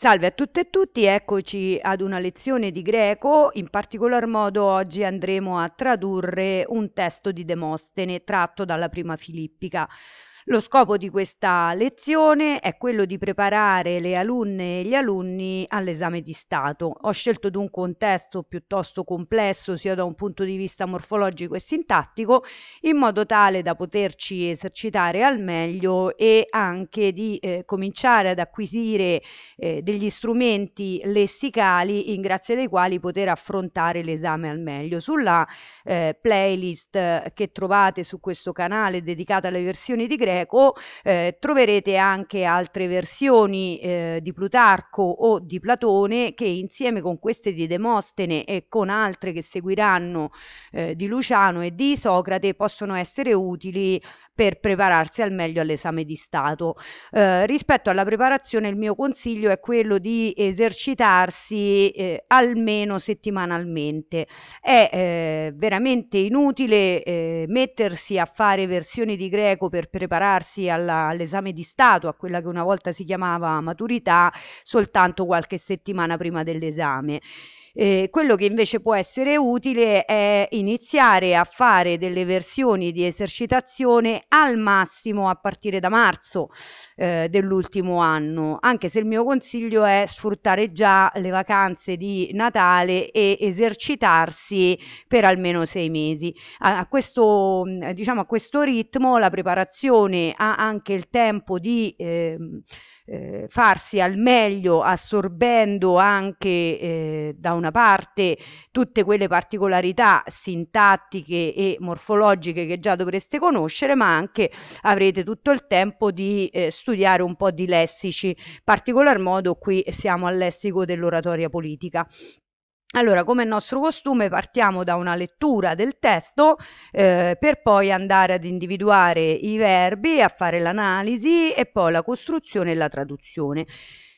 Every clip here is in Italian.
Salve a tutte e tutti, eccoci ad una lezione di greco, in particolar modo oggi andremo a tradurre un testo di Demostene tratto dalla Prima Filippica. Lo scopo di questa lezione è quello di preparare le alunne e gli alunni all'esame di Stato. Ho scelto dunque un testo piuttosto complesso sia da un punto di vista morfologico e sintattico in modo tale da poterci esercitare al meglio e anche di eh, cominciare ad acquisire eh, degli strumenti lessicali in grazia dei quali poter affrontare l'esame al meglio. Sulla eh, playlist che trovate su questo canale dedicata alle versioni di greco greco, eh, troverete anche altre versioni eh, di Plutarco o di Platone che insieme con queste di Demostene e con altre che seguiranno eh, di Luciano e di Socrate possono essere utili per prepararsi al meglio all'esame di Stato. Eh, rispetto alla preparazione il mio consiglio è quello di esercitarsi eh, almeno settimanalmente. È eh, veramente inutile eh, mettersi a fare versioni di greco per prepararsi all'esame di Stato, a quella che una volta si chiamava maturità, soltanto qualche settimana prima dell'esame. Eh, quello che invece può essere utile è iniziare a fare delle versioni di esercitazione al massimo a partire da marzo eh, dell'ultimo anno, anche se il mio consiglio è sfruttare già le vacanze di Natale e esercitarsi per almeno sei mesi. A, a questo, diciamo, a questo ritmo la preparazione ha anche il tempo di... Eh, eh, farsi al meglio assorbendo anche eh, da una parte tutte quelle particolarità sintattiche e morfologiche che già dovreste conoscere, ma anche avrete tutto il tempo di eh, studiare un po' di lessici, in particolar modo qui siamo al lessico dell'oratoria politica. Allora, come nostro costume, partiamo da una lettura del testo eh, per poi andare ad individuare i verbi, a fare l'analisi e poi la costruzione e la traduzione.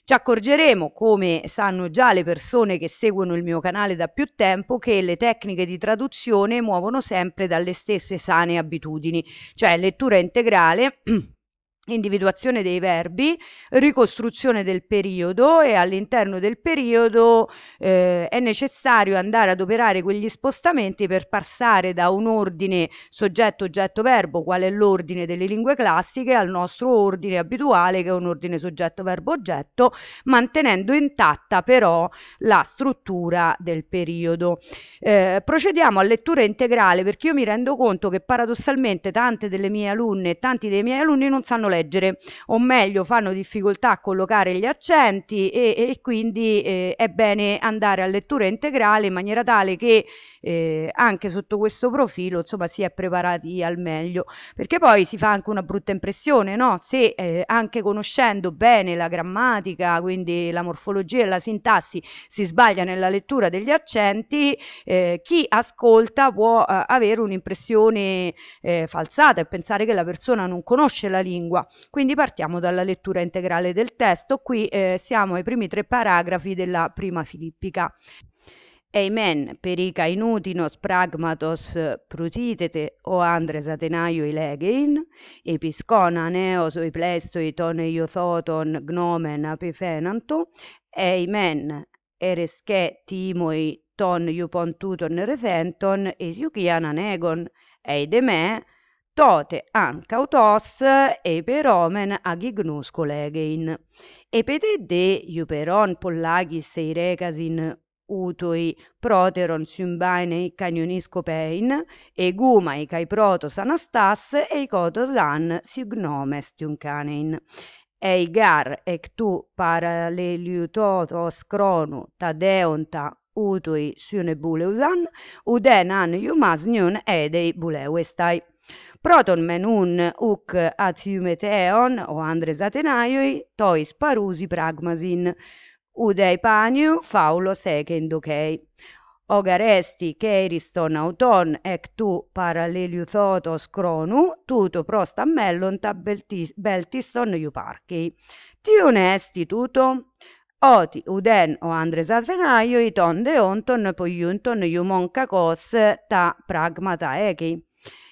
Ci accorgeremo, come sanno già le persone che seguono il mio canale da più tempo, che le tecniche di traduzione muovono sempre dalle stesse sane abitudini, cioè lettura integrale. individuazione dei verbi, ricostruzione del periodo e all'interno del periodo eh, è necessario andare ad operare quegli spostamenti per passare da un ordine soggetto-oggetto-verbo, qual è l'ordine delle lingue classiche, al nostro ordine abituale che è un ordine soggetto-verbo-oggetto, mantenendo intatta però la struttura del periodo. Eh, procediamo a lettura integrale perché io mi rendo conto che paradossalmente tante delle mie alunne e tanti dei miei alunni non sanno leggere o meglio fanno difficoltà a collocare gli accenti e, e quindi eh, è bene andare a lettura integrale in maniera tale che eh, anche sotto questo profilo insomma si è preparati al meglio perché poi si fa anche una brutta impressione no? se eh, anche conoscendo bene la grammatica quindi la morfologia e la sintassi si sbaglia nella lettura degli accenti eh, chi ascolta può eh, avere un'impressione eh, falsata e pensare che la persona non conosce la lingua qua. Quindi partiamo dalla lettura integrale del testo, qui eh, siamo ai primi tre paragrafi della prima filippica. Amen, perica inutinos pragmatos prutitete o andres atenaio ilegein, episcona neos o iplestoi ton iothoton gnomen apifenanto, Amen, eresche timoi ton iupontuton resenton, esiucian anegon, eide me, tote hanc autos eperomen agignos collegein. Epetede iuperon pollagis seirecasin utoi proteron symbainei canionis copein, egumai cae protos anastas eicotos an signomes tiuncanein. Eigar ec tu paraleliutotos cronu tadeonta utoi sune buleusan, uden an iumas nion edei buleu estai. Proton menun uc at o andres Atenaioi tois parusi pragmasin udei paniu faulo eken dokei ogaresti keiriston auton ec tu paraleliuthotos cronu, tuto prosta mellon beltiston iuparchei. Tion est tuto, oti uden o andres Athenaioi ton deonton poiunton iumon cacos ta pragmata echei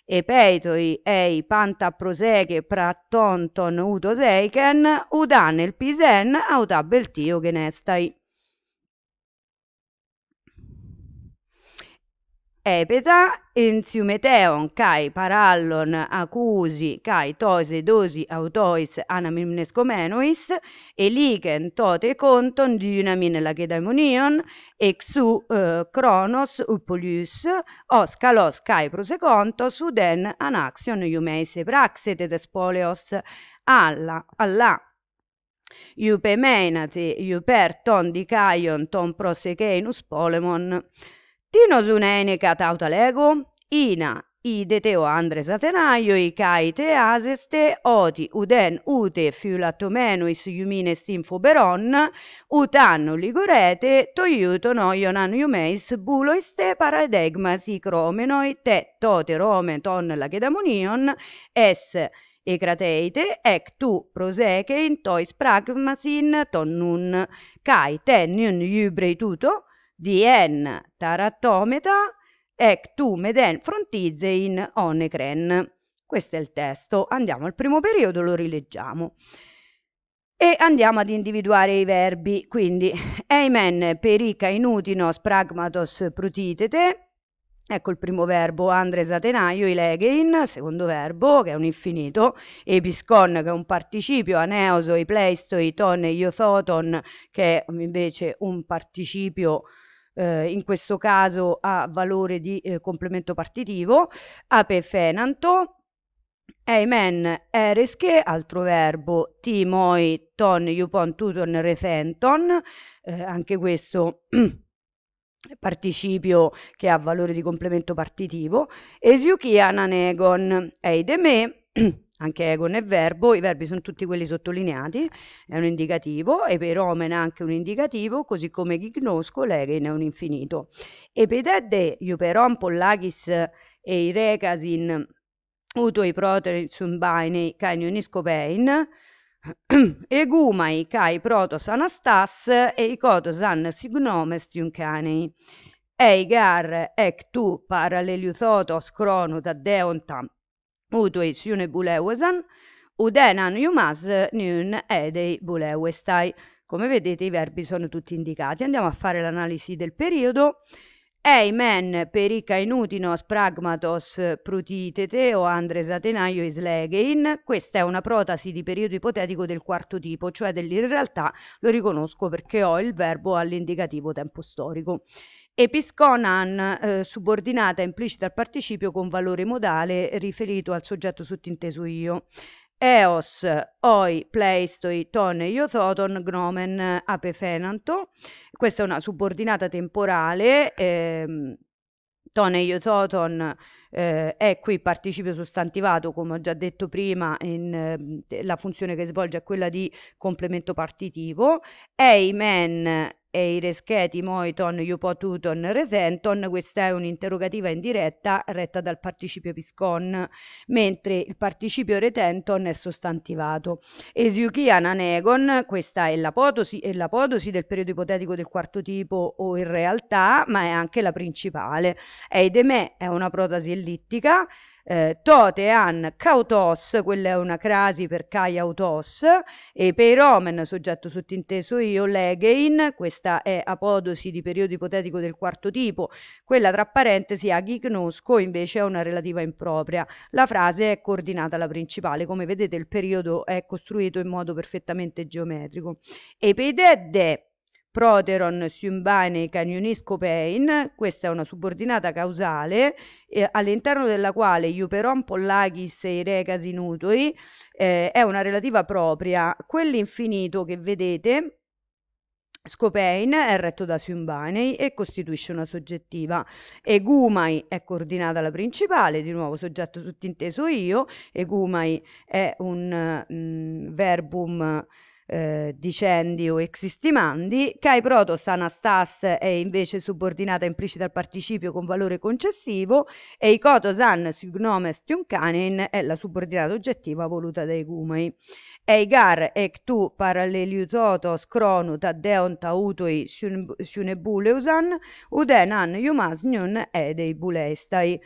epeitoi ei panta proseche prattonton uto seiken, udan el pisen auta beltio genestai. Epeta, enziumeteon, cae parallon acusi, cae tose dosi autois anamimnescomenois, eligen tote conton dynamin lacedaimonion, exu eh, cronos upolius, os kalos kai prosecontos, uden anaxion iumeis praxetet spoleos alla, alla iupe menati, iuper ton dicaion ton prosecenus polemon. Tinosun enecat aut alego, ina ideteo Andres Athenaioi, cae te aseste, oti uden ute fiulatomenuis iumines infoberon, Utan, anno ligorete, to iuto noion annium eis bulois te paradegmas te tote Rome ton lacedamonion, es ecrateite, ec tu proseche tois pragmasin ton nun, cae te nun iubrei tuto, dien taratometa ec tu meden frontise in onecren. Questo è il testo. Andiamo al primo periodo, lo rileggiamo. E andiamo ad individuare i verbi. Quindi, eimen perica inutinos pragmatos prutitete. Ecco il primo verbo, andres atenaio, ilegein, secondo verbo, che è un infinito, episcon, che è un participio, aneoso, ipleisto, iton, iothoton, che è invece un participio eh, in questo caso ha valore di eh, complemento partitivo, ape fenanto, Amen, eresche, altro verbo, timoi, ton, iupon, tuton, resenton, eh, anche questo participio che ha valore di complemento partitivo, esiuchian anegon, eideme, anche egon è verbo, i verbi sono tutti quelli sottolineati, è un indicativo, e per omen è anche un indicativo, così come gignosco, legen è un infinito. E pededde, iuperon, pollagis e i recasin, utoi proterin sumbainei, canioniscopein, egumai cai protos anastas e i cotos an signomes tiuncanei. gar, ec tu paralleliuthotos crono taddeontam Utuis iunebulevesan, ud enan iumas, niun edei bulewestai. Come vedete i verbi sono tutti indicati. Andiamo a fare l'analisi del periodo. Eimen men perica inutinos pragmatos prutitete o andres Atenaio islegein. Questa è una protasi di periodo ipotetico del quarto tipo, cioè dell'in lo riconosco perché ho il verbo all'indicativo tempo storico. Episconan eh, subordinata implicita al participio con valore modale riferito al soggetto sottinteso io. Eos, oi, pleistoi, ton, iototon, gnomen, apefenanto. Questa è una subordinata temporale. Ehm, ton iototon eh, è qui participio sostantivato, come ho già detto prima, in, eh, la funzione che svolge è quella di complemento partitivo. Eimen e i rescheti moiton iupotuton resenton, questa è un'interrogativa indiretta retta dal participio piscon, mentre il participio retenton è sostantivato. Esiuchian anegon, questa è l'apodosi, è l'apotosi del periodo ipotetico del quarto tipo o in realtà, ma è anche la principale. Eidemè è una protasi ellittica, eh, tote an cautos, quella è una crasi per cai autos, e per omen, soggetto sottinteso io, legein, questa è apodosi di periodo ipotetico del quarto tipo, quella tra parentesi agignosco invece è una relativa impropria. La frase è coordinata alla principale, come vedete il periodo è costruito in modo perfettamente geometrico. E pedede proteron symbane canionis copein, questa è una subordinata causale eh, all'interno della quale iuperon pollachis e recas inutui eh, è una relativa propria. Quell'infinito che vedete Scopain, è retto da Siumbanei e costituisce una soggettiva. Egumai è coordinata la principale, di nuovo soggetto sottinteso io. Egumai è un mm, verbum eh, dicendi o existimandi, cai protos anastas è invece subordinata implicita al participio con valore concessivo e i cotos an sugnomes tioncanin è la subordinata oggettiva voluta dai gumei. Eigar ec tu paralleliutotos cronu taddeon tautoi sunebuleusan, uden an iumasnion edei bulestai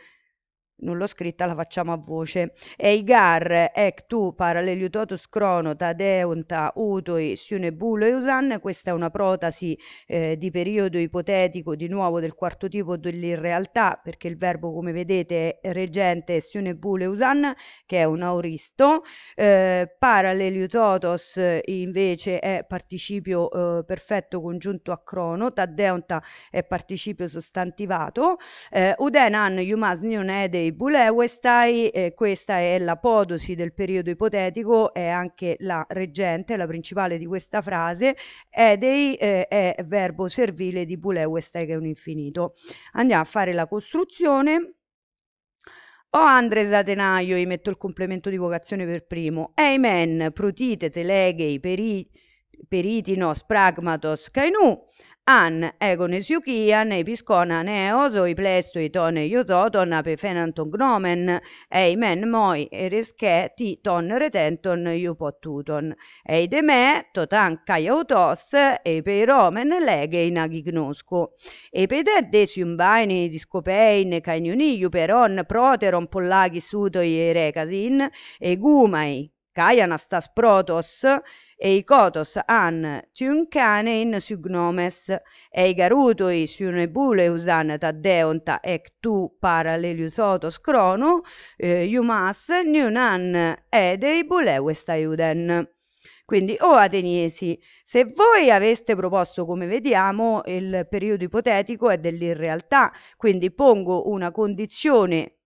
non l'ho scritta, la facciamo a voce. Eigar, ec tu, paralleliutotus crono, tadeonta, utoi, siunebulo e usan, questa è una protasi eh, di periodo ipotetico, di nuovo del quarto tipo dell'irrealtà, perché il verbo, come vedete, è sione siunebulo e usan, che è un auristo. Eh, paralleliutotos invece è participio eh, perfetto congiunto a crono, tadeonta è participio sostantivato. Eh, Uden an iumas nion edei Bulewestai, eh, eh, questa è l'apodosi del periodo ipotetico, è anche la reggente, la principale di questa frase, edei eh, è verbo servile di Bulewestai che è un infinito. Andiamo a fare la costruzione. O Andres Atenaio, gli metto il complemento di vocazione per primo, Amen, protite, telegei, peri, peritino, spragmatos, cainu, an egones iukian episkonan eos oiplestoiton iutoton apefenanton gnomen eimen moi eresche ti ton retenton iupotuton eide me totan kai autos epe romen legein agignosco epede desium baini discopein cainiuniu peron proteron pollaghi sudoi erecasin egumai kai anastas protos e i Kotos han Tiuncanein Sugnomes, e i Garutoi Sunebuleusan Taddeonta ec tu paraleliusotos crono, eh, Iumas, Niunan Edei Buleuestaiuden. Quindi, o oh ateniesi, se voi aveste proposto, come vediamo, il periodo ipotetico è dell'irrealtà, quindi pongo una condizione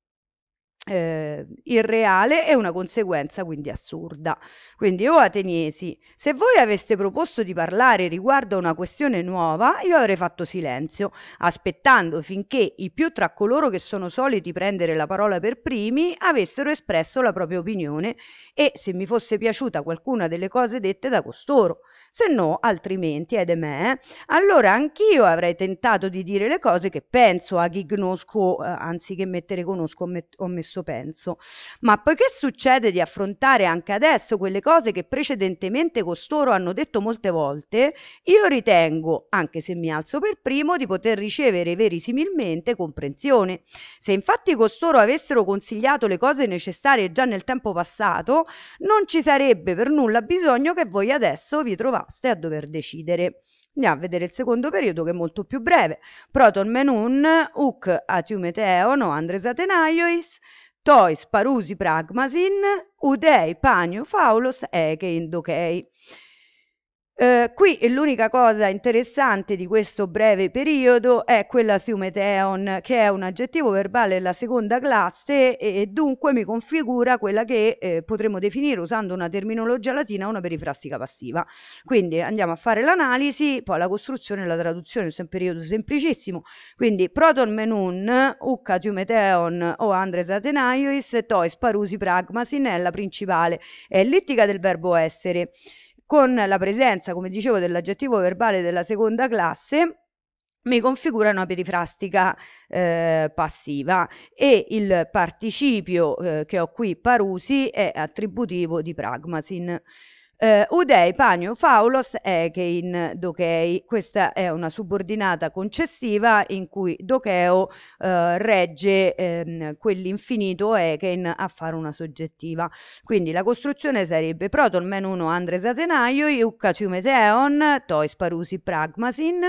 eh, irreale e una conseguenza quindi assurda. Quindi o oh, ateniesi, se voi aveste proposto di parlare riguardo a una questione nuova, io avrei fatto silenzio, aspettando finché i più tra coloro che sono soliti prendere la parola per primi avessero espresso la propria opinione e se mi fosse piaciuta qualcuna delle cose dette da costoro. Se no, altrimenti, ed è me, eh, allora anch'io avrei tentato di dire le cose che penso a chi conosco, eh, anziché mettere conosco ho messo stesso penso. Ma poiché succede di affrontare anche adesso quelle cose che precedentemente costoro hanno detto molte volte, io ritengo, anche se mi alzo per primo, di poter ricevere verisimilmente comprensione. Se infatti costoro avessero consigliato le cose necessarie già nel tempo passato, non ci sarebbe per nulla bisogno che voi adesso vi trovaste a dover decidere. Andiamo a vedere il secondo periodo che è molto più breve. Proton menun, uc atiumeteon, andres atenaios, tois parusi pragmasin, udei panio faulos ege indocei. Eh, qui l'unica cosa interessante di questo breve periodo è quella Theon, che è un aggettivo verbale della seconda classe e, e dunque mi configura quella che eh, potremmo definire, usando una terminologia latina, una perifrastica passiva. Quindi andiamo a fare l'analisi, poi la costruzione e la traduzione, è un periodo semplicissimo. Quindi proton menun, ucca Theon o andres Atenaios, tois parusi pragmasin è la principale, è l'ittica del verbo essere con la presenza, come dicevo, dell'aggettivo verbale della seconda classe, mi configura una perifrastica eh, passiva e il participio eh, che ho qui, parusi, è attributivo di pragmasin eh, Udei, Panio, Faulos, Echein, dokei, Questa è una subordinata concessiva in cui Docheo eh, regge ehm, quell'infinito Echein a fare una soggettiva. Quindi la costruzione sarebbe Proton men 1 Andres Atenaio, Iucca Ciumeteon, Tois Parusi Pragmasin,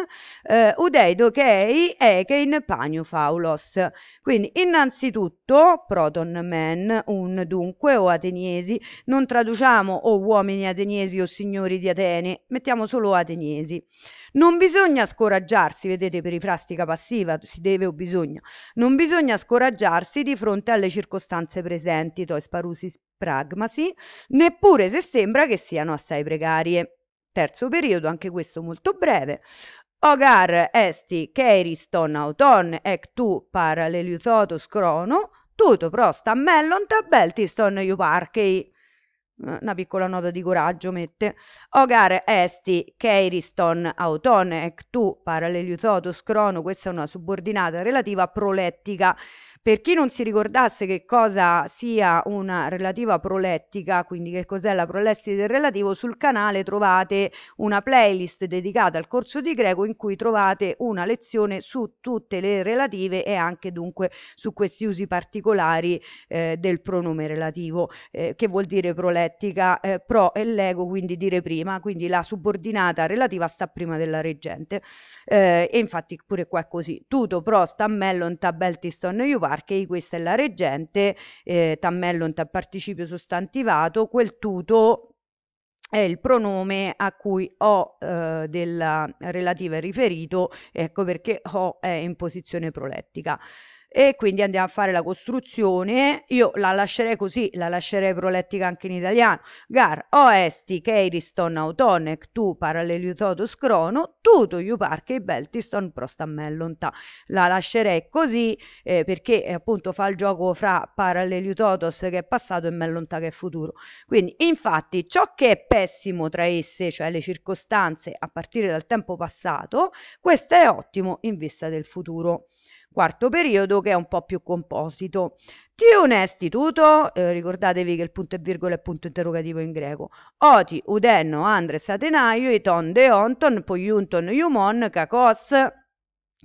eh, Udei, Dochei, Echein, Panio, Faulos. Quindi innanzitutto Proton men un dunque o ateniesi, non traduciamo o uomini ateniesi ateniesi o signori di Atene, mettiamo solo ateniesi. Non bisogna scoraggiarsi, vedete perifrastica passiva, si deve o bisogna, non bisogna scoraggiarsi di fronte alle circostanze presenti, tois parusis pragmasi, neppure se sembra che siano assai precarie. Terzo periodo, anche questo molto breve. Ogar esti keiriston auton ec tu paraleliuthotus crono, tuto prosta mellon tabeltiston iuparchei. Eh, una piccola nota di coraggio mette Ogar esti keiriston autone ec tu paralleliuthotos crono questa è una subordinata relativa prolettica per chi non si ricordasse che cosa sia una relativa prolettica, quindi che cos'è la prolessi del relativo, sul canale trovate una playlist dedicata al corso di greco in cui trovate una lezione su tutte le relative e anche dunque su questi usi particolari eh, del pronome relativo, eh, che vuol dire prolettica, eh, pro e lego, quindi dire prima, quindi la subordinata relativa sta prima della reggente. Eh, e infatti pure qua è così, tuto, pro, stammellon, you part. Parchei, questa è la reggente, eh, tammello in participio sostantivato, quel tuto è il pronome a cui ho eh, della relativa è riferito, ecco perché ho è in posizione prolettica e quindi andiamo a fare la costruzione. Io la lascerei così, la lascerei prolettica anche in italiano. Gar oesti keiriston autonec tu parallelitotos crono tuto iuparche beltiston prostammellonta. La lascerei così eh, perché eh, appunto fa il gioco fra parallelitotos che è passato e mellonta che è futuro. Quindi infatti ciò che è pessimo tra esse, cioè le circostanze a partire dal tempo passato, questo è ottimo in vista del futuro quarto periodo che è un po' più composito. Ti istituto, eh, ricordatevi che il punto e virgola è punto interrogativo in greco, oti, udenno, andres, atenaio, ton deonton, poiunton, iumon, kakos,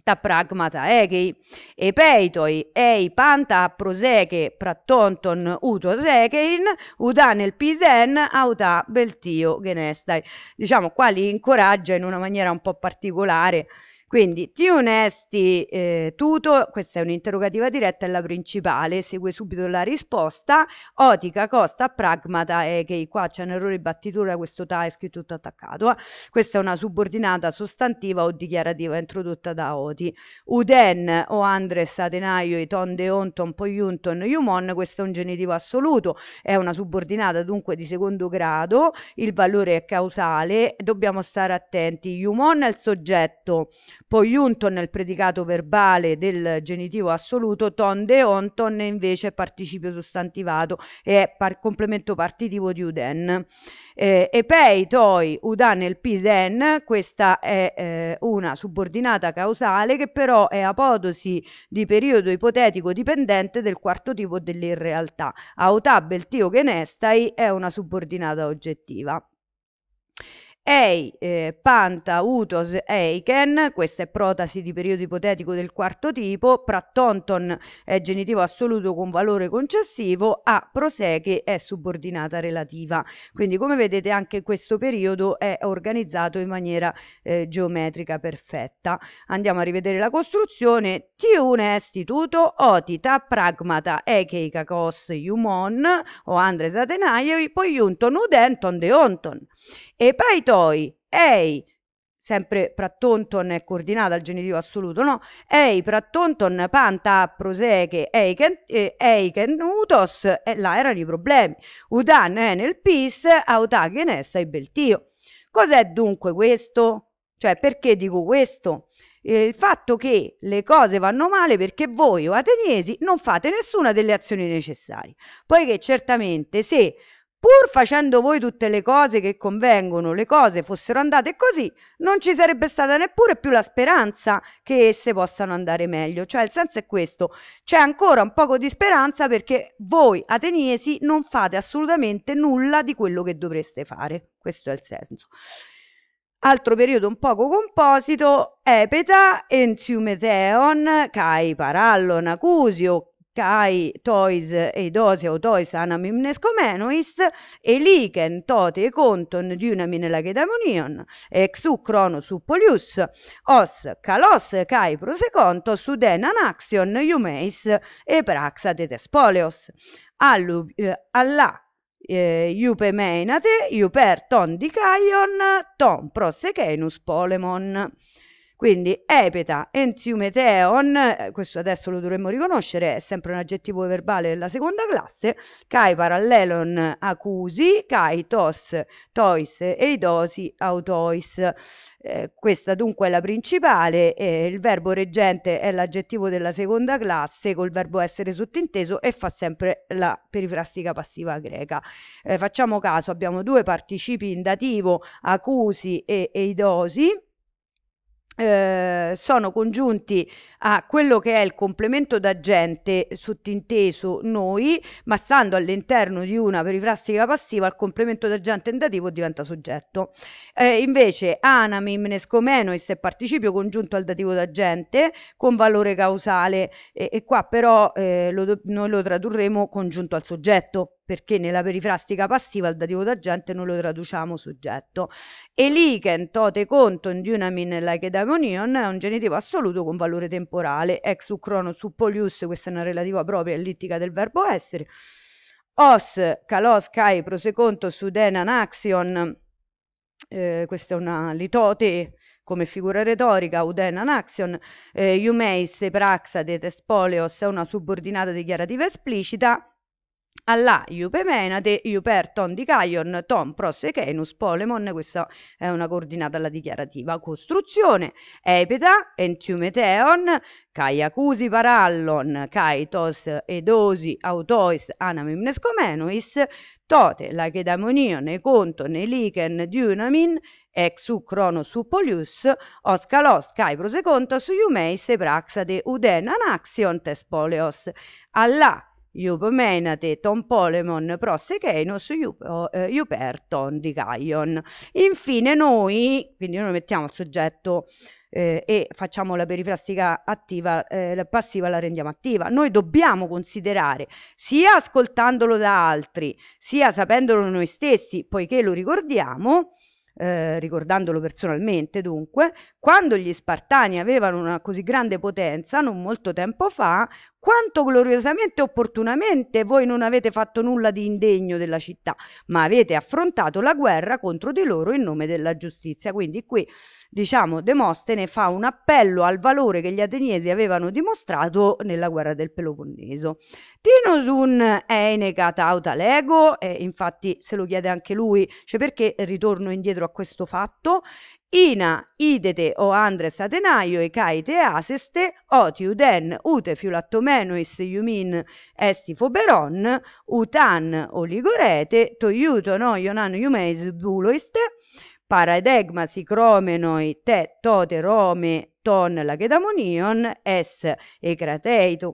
ta pragmata echei, epeitoi, ei panta proseche, prattonton, uto sechein, utan el pisen, auta beltio genestai. Diciamo qua li incoraggia in una maniera un po' particolare quindi ti onesti eh, tuto, questa è un'interrogativa diretta, è la principale, segue subito la risposta, otica, costa, pragmata, e eh, che qua c'è un errore di battitura, questo ta è scritto tutto attaccato, eh. questa è una subordinata sostantiva o dichiarativa introdotta da oti. Uden o andres atenaio, iton Onton, poiunton, iumon, questo è un genitivo assoluto, è una subordinata dunque di secondo grado, il valore è causale, dobbiamo stare attenti, iumon è il soggetto, poi unton il predicato verbale del genitivo assoluto, ton de onton è invece participio sostantivato e par complemento partitivo di uden. Eh, epei, toi, udan e pisen, questa è eh, una subordinata causale che però è apodosi di periodo ipotetico dipendente del quarto tipo dell'irrealtà. Autà beltio genestai è una subordinata oggettiva. Ei, eh, panta, utos, eiken, questa è protasi di periodo ipotetico del quarto tipo, prattonton è genitivo assoluto con valore concessivo, a proseche è subordinata relativa. Quindi come vedete anche questo periodo è organizzato in maniera eh, geometrica perfetta. Andiamo a rivedere la costruzione. T1 istituto, otita, pragmata, eke, kakos, iumon, o andres atenaioi, poi unton, udenton, deonton. E paiton poi, ehi, sempre prattonton è coordinata al genitivo assoluto, no? Ei prattonton panta proseche eiken eh, utos, e là erano i problemi. Utan è nel pis, autagen sai e beltio. Cos'è dunque questo? Cioè, perché dico questo? Eh, il fatto che le cose vanno male perché voi o ateniesi non fate nessuna delle azioni necessarie, poiché certamente se pur facendo voi tutte le cose che convengono, le cose fossero andate così, non ci sarebbe stata neppure più la speranza che esse possano andare meglio. Cioè, il senso è questo: c'è ancora un poco di speranza perché voi ateniesi non fate assolutamente nulla di quello che dovreste fare. Questo è il senso. Altro periodo un poco composito, Epeta, Enziumeteon, Cai Parallon, Acusio, kai tois eidos autois anamimnes komenois eliken tote konton dynamin lagedamonion ex u cronos u polius os kalos kai prosecontos su den anaxion iumeis e praxa tetespoleos allu eh, alla eh, iupe menate iuper ton dikaion ton prosecenus polemon quindi epeta enziumeteon, eh, questo adesso lo dovremmo riconoscere, è sempre un aggettivo verbale della seconda classe, kai parallelon acusi, kai tos, tois eidosi autois. Eh, questa dunque è la principale, eh, il verbo reggente è l'aggettivo della seconda classe col verbo essere sottinteso e fa sempre la perifrastica passiva greca. Eh, facciamo caso, abbiamo due participi in dativo, acusi e eidosi, eh, sono congiunti a quello che è il complemento d'agente sottinteso noi, ma stando all'interno di una perifrastica passiva, il complemento d'agente endativo diventa soggetto. Eh, invece anami, mnescomenois è participio congiunto al dativo d'agente con valore causale e, e qua però eh, lo, noi lo tradurremo congiunto al soggetto perché nella perifrastica passiva il dativo d'agente noi lo traduciamo soggetto. Eliken tote conton dynamin like daimonion è un genitivo assoluto con valore temporale, ex u cronos su polius, questa è una relativa propria ellittica del verbo essere, os calos kai proseconto su denan axion, eh, questa è una litote come figura retorica, Uden Anaxion, eh, praxa de Tespoleos è una subordinata dichiarativa esplicita, alla iupe menate, iuper ton di caion, ton prosechenus polemon, questa è una coordinata alla dichiarativa. Costruzione, epita, entiumeteon, caiacusi parallon, caitos edosi autois anamimnescomenois, tote lachedamonion econton eliken dynamin, ex u cronos Upolius, oscalos cae prosecontos iumeis e praxade uden anaxion tespoleos. Alla, Iupomenate, ton polemon pros eh, iuperton di Caion. Infine noi, quindi noi mettiamo il soggetto eh, e facciamo la perifrastica attiva, eh, la passiva la rendiamo attiva. Noi dobbiamo considerare, sia ascoltandolo da altri, sia sapendolo noi stessi, poiché lo ricordiamo, eh, ricordandolo personalmente dunque, quando gli Spartani avevano una così grande potenza, non molto tempo fa, quanto gloriosamente e opportunamente voi non avete fatto nulla di indegno della città, ma avete affrontato la guerra contro di loro in nome della giustizia. Quindi qui, diciamo, Demostene fa un appello al valore che gli ateniesi avevano dimostrato nella guerra del Peloponneso. Tinus un Eneca tauta lego, infatti se lo chiede anche lui, cioè perché ritorno indietro a questo fatto, Ina idete o andres atenaioe caite aseste oti uden ute fiulattomenois iumin esti foberon utan oligorete to iuto noion an iumeis buloiste paraedegmasi cromenoi te tote Rome ton lagedamonion es e crateito.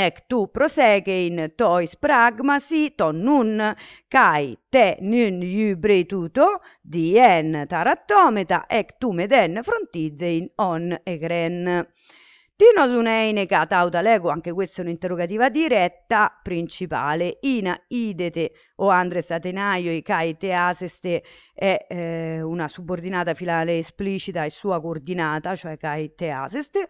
Ec tu proseguein tois pragmasi ton nun, cai te nyn iubretuto dien tarattometa ec tu meden frontizein on egren. Tino sunein ca tauda legu, anche questa è un'interrogativa diretta, principale. Ina idete o Andres Atenaioi cae te aseste è eh, una subordinata filale esplicita e sua coordinata, cioè cai te aseste.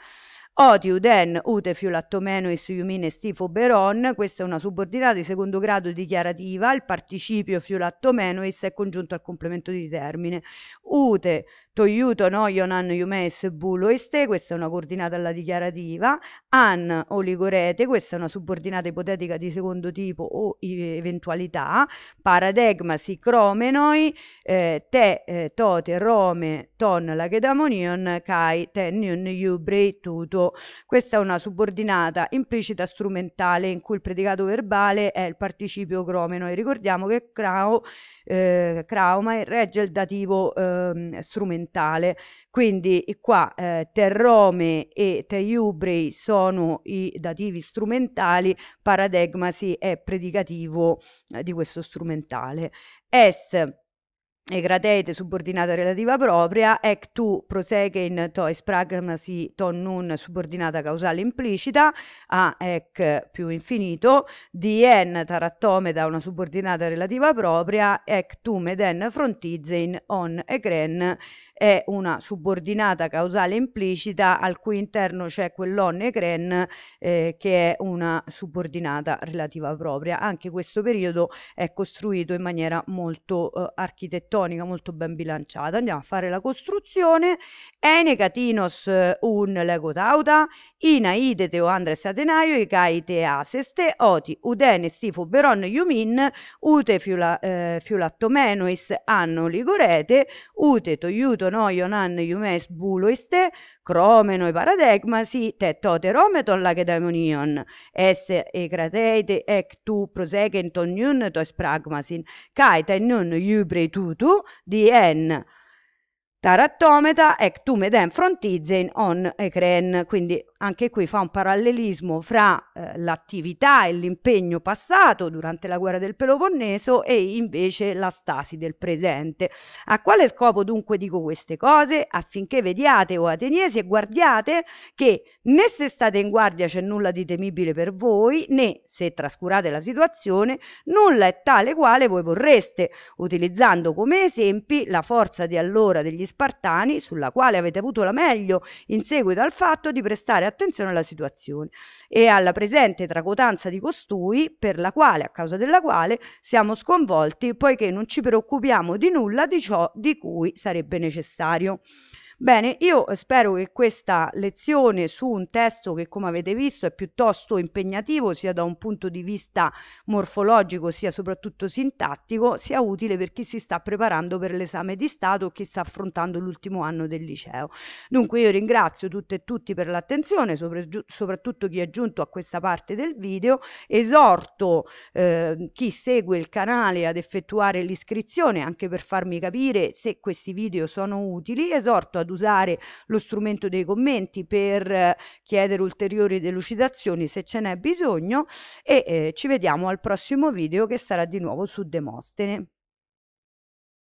Odiuden ute fiulattomenuis iumine stifoberon, questa è una subordinata di secondo grado dichiarativa, il participio fiulattomenuis è congiunto al complemento di termine. Ute toiuto an iumes buloiste, questa è una coordinata alla dichiarativa, an oligorete, questa è una subordinata ipotetica di secondo tipo o eventualità, si cromenoi, eh, te eh, tote rome ton lagedamonion, kai tenion iubre tuto solo. Questa è una subordinata implicita strumentale in cui il predicato verbale è il participio cromeno e ricordiamo che crao, eh, crauma regge il dativo eh, strumentale. Quindi eh, qua eh, terrome e teiubrei sono i dativi strumentali, paradegmasi è predicativo eh, di questo strumentale. S e subordinata relativa propria, ec tu proseguein tois pragnasi ton nun subordinata causale implicita, a ec più infinito, dien tarattometa una subordinata relativa propria, ec tu meden frontizein on egren è una subordinata causale implicita al cui interno c'è quell'on egren eh, che è una subordinata relativa propria. Anche questo periodo è costruito in maniera molto eh, architettonica architettonica molto ben bilanciata. Andiamo a fare la costruzione. Ene catinos eh, un lego tauta, ina idete o andres atenaio, i caite aseste, oti udene stifo beron iumin, ute fiula, eh, fiulattomenois anno ligorete, ute toiuto noion an iumes buloiste, Cromeno e paradegmasi, te toterometon lacedaemonion, esse ecrateite ec tu prosegenton nun tois pragmasin, cae te nun iubre tutu di en tarattometa ec tu medem frontizein on ecren, quindi anche qui fa un parallelismo fra eh, l'attività e l'impegno passato durante la guerra del Peloponneso e invece la stasi del presente. A quale scopo dunque dico queste cose? Affinché vediate o ateniesi e guardiate che né se state in guardia c'è nulla di temibile per voi, né se trascurate la situazione nulla è tale quale voi vorreste, utilizzando come esempi la forza di allora degli Spartani sulla quale avete avuto la meglio in seguito al fatto di prestare attenzione alla situazione e alla presente tracotanza di costui, per la quale, a causa della quale, siamo sconvolti, poiché non ci preoccupiamo di nulla di ciò di cui sarebbe necessario. Bene, io spero che questa lezione su un testo che come avete visto è piuttosto impegnativo sia da un punto di vista morfologico sia soprattutto sintattico sia utile per chi si sta preparando per l'esame di Stato o chi sta affrontando l'ultimo anno del liceo. Dunque io ringrazio tutte e tutti per l'attenzione, soprattutto chi è giunto a questa parte del video, esorto eh, chi segue il canale ad effettuare l'iscrizione anche per farmi capire se questi video sono utili, esorto a ad usare lo strumento dei commenti per eh, chiedere ulteriori delucidazioni se ce n'è bisogno e eh, ci vediamo al prossimo video che sarà di nuovo su Demostene.